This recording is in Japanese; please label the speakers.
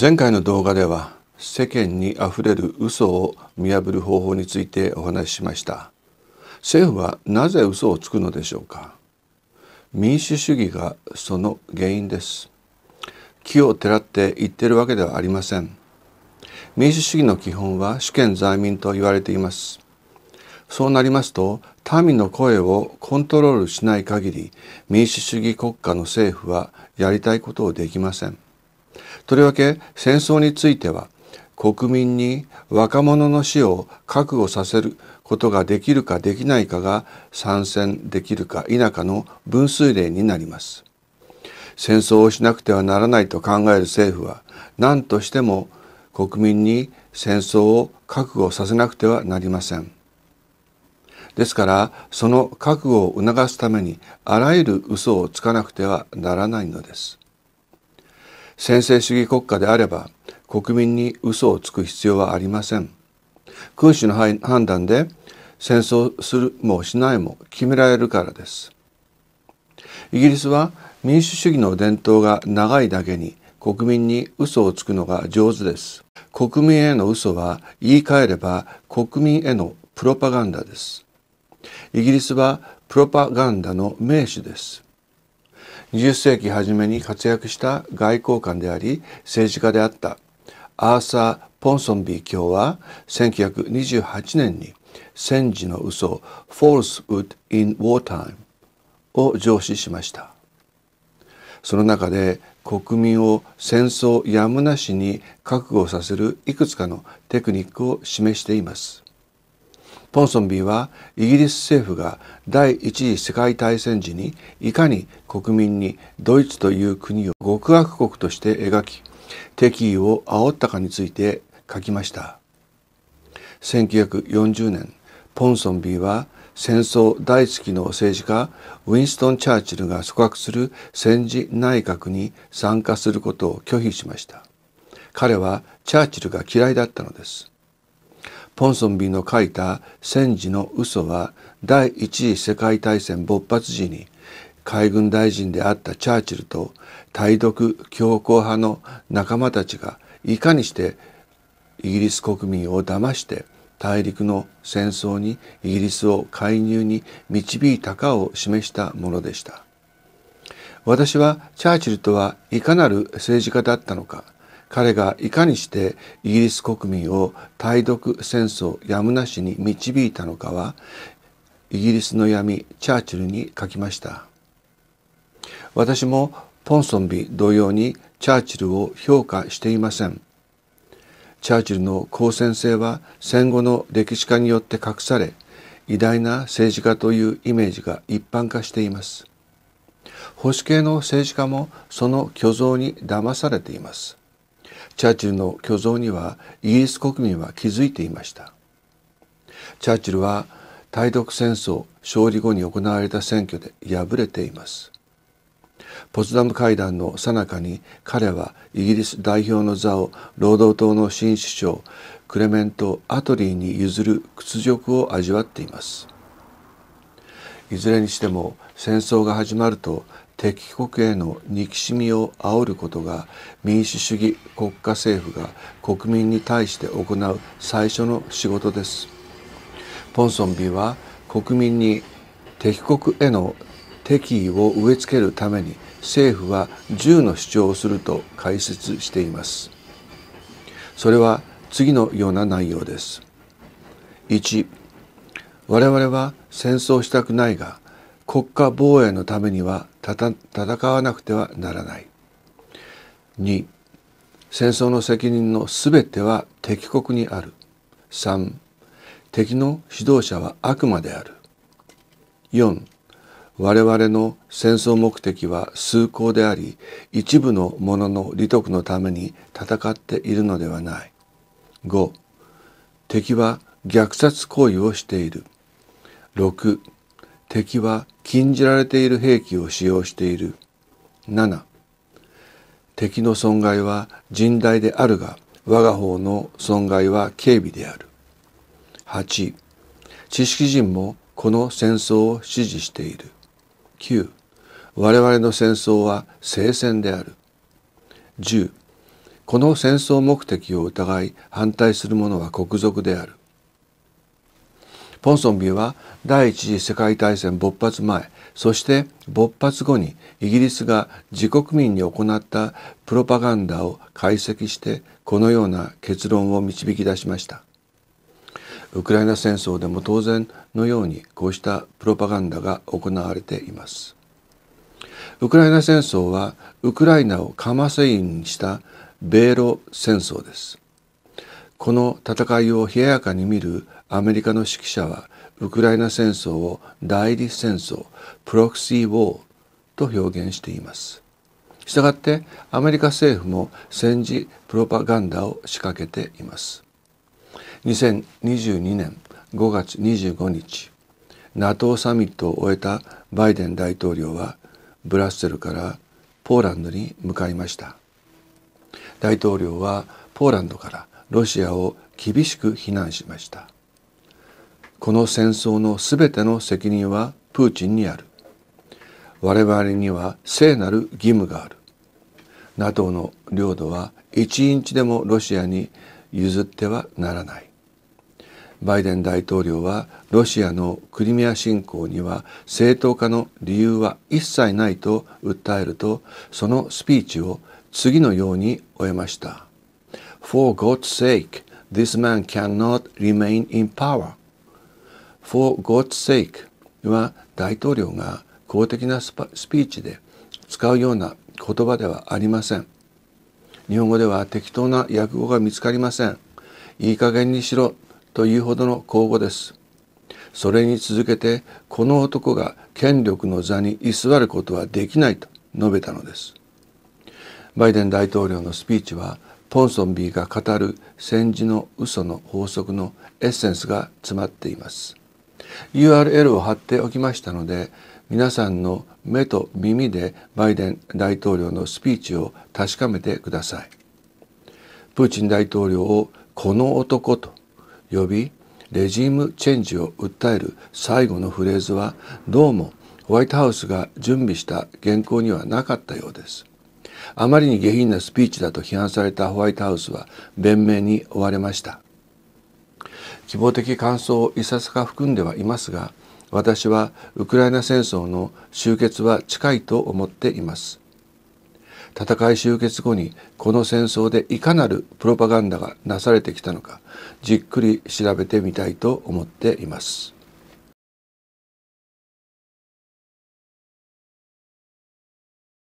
Speaker 1: 前回の動画では世間にあふれる嘘を見破る方法についてお話ししました政府はなぜ嘘をつくのでしょうか民主主義がその原因です木をてらって言ってるわけではありません民主主義の基本は主権在民と言われていますそうなりますと民の声をコントロールしない限り民主主義国家の政府はやりたいことをできませんとりわけ戦争については国民に若者の死を覚悟させることができるかできないかが参戦できるか否かの分水嶺になります。戦争をしなくてはならないと考える政府は何としても国民に戦争を覚悟させなくてはなりません。ですからその覚悟を促すためにあらゆる嘘をつかなくてはならないのです。専制主義国家であれば国民に嘘をつく必要はありません。君主の判断で戦争するもしないも決められるからです。イギリスは民主主義の伝統が長いだけに国民に嘘をつくのが上手です。国民への嘘は言い換えれば国民へのプロパガンダです。イギリスはプロパガンダの名手です。20世紀初めに活躍した外交官であり政治家であったアーサー・ポンソンビー卿は1928年に戦時の嘘 Falsehood in Wartime を上司しましたその中で国民を戦争やむなしに覚悟させるいくつかのテクニックを示していますポンソンビーはイギリス政府が第一次世界大戦時にいかに国民にドイツという国を極悪国として描き敵意を煽ったかについて書きました1940年ポンソンビーは戦争大好きの政治家ウィンストン・チャーチルが組閣する戦時内閣に参加することを拒否しました彼はチャーチルが嫌いだったのですポンソンビーの書いた「戦時の嘘は第一次世界大戦勃発時に海軍大臣であったチャーチルと対独強硬派の仲間たちがいかにしてイギリス国民を騙して大陸の戦争にイギリスを介入に導いたかを示したものでした。私はチャーチルとはいかなる政治家だったのか彼がいかにしてイギリス国民を対独戦争やむなしに導いたのかはイギリスの闇チャーチルに書きました私もポンソンビ同様にチャーチルを評価していませんチャーチルの公戦性は戦後の歴史家によって隠され偉大な政治家というイメージが一般化しています保守系の政治家もその虚像に騙されていますチャーチルの虚像にはイギリス国民は気づいていましたチャーチルは対独戦争勝利後に行われた選挙で敗れていますポツダム会談の最中に彼はイギリス代表の座を労働党の新首相クレメント・アトリーに譲る屈辱を味わっていますいずれにしても戦争が始まると敵国への憎しみを煽ることが民主主義国家政府が国民に対して行う最初の仕事です。ポンソンビは国民に敵国への敵意を植え付けるために政府は銃の主張をすると解説しています。それは次のような内容です。1我々は戦争したくないが国家防衛のためには戦わなくてはならない。2戦争の責任の全ては敵国にある。3敵の指導者は悪魔である。4我々の戦争目的は崇高であり一部の者の利得のために戦っているのではない。5敵は虐殺行為をしている。6敵は禁じられている兵器を使用している7敵の損害は甚大であるが我が方の損害は軽微である8知識人もこの戦争を支持している9我々の戦争は聖戦である10この戦争目的を疑い反対する者は国賊であるポンソンビーは第一次世界大戦勃発前そして勃発後にイギリスが自国民に行ったプロパガンダを解析してこのような結論を導き出しましたウクライナ戦争でも当然のようにこうしたプロパガンダが行われていますウクライナ戦争はウクライナをかませ員にした米ロ戦争ですこの戦いを冷ややかに見るアメリカの指揮者はウクライナ戦争を代理戦争プロクシー・ウォーと表現しています。したがってアメリカ政府も戦時プロパガンダを仕掛けています。2022年5月25日 NATO サミットを終えたバイデン大統領はブラッセルからポーランドに向かいました。大統領はポーランドからロシアを厳しく非難しましたこの戦争のすべての責任はプーチンにある我々には聖なる義務がある NATO の領土は一インチでもロシアに譲ってはならないバイデン大統領はロシアのクリミア侵攻には正当化の理由は一切ないと訴えるとそのスピーチを次のように終えました。For God's sake, this man cannot remain in power. For God's sake は大統領が公的なスピーチで使うような言葉ではありません。日本語では適当な訳語が見つかりません。いい加減にしろというほどの口語です。それに続けてこの男が権力の座に居座ることはできないと述べたのです。バイデン大統領のスピーチはポンソンビーが語る戦時の嘘の法則のエッセンスが詰まっています URL を貼っておきましたので皆さんの目と耳でバイデン大統領のスピーチを確かめてくださいプーチン大統領をこの男と呼びレジームチェンジを訴える最後のフレーズはどうもホワイトハウスが準備した原稿にはなかったようですあまりに下品なスピーチだと批判されたホワイトハウスは弁明に追われました希望的感想をいささか含んではいますが私はウクライナ戦争の終結は近いと思っています戦い終結後にこの戦争でいかなるプロパガンダがなされてきたのかじっくり調べてみたいと思っています。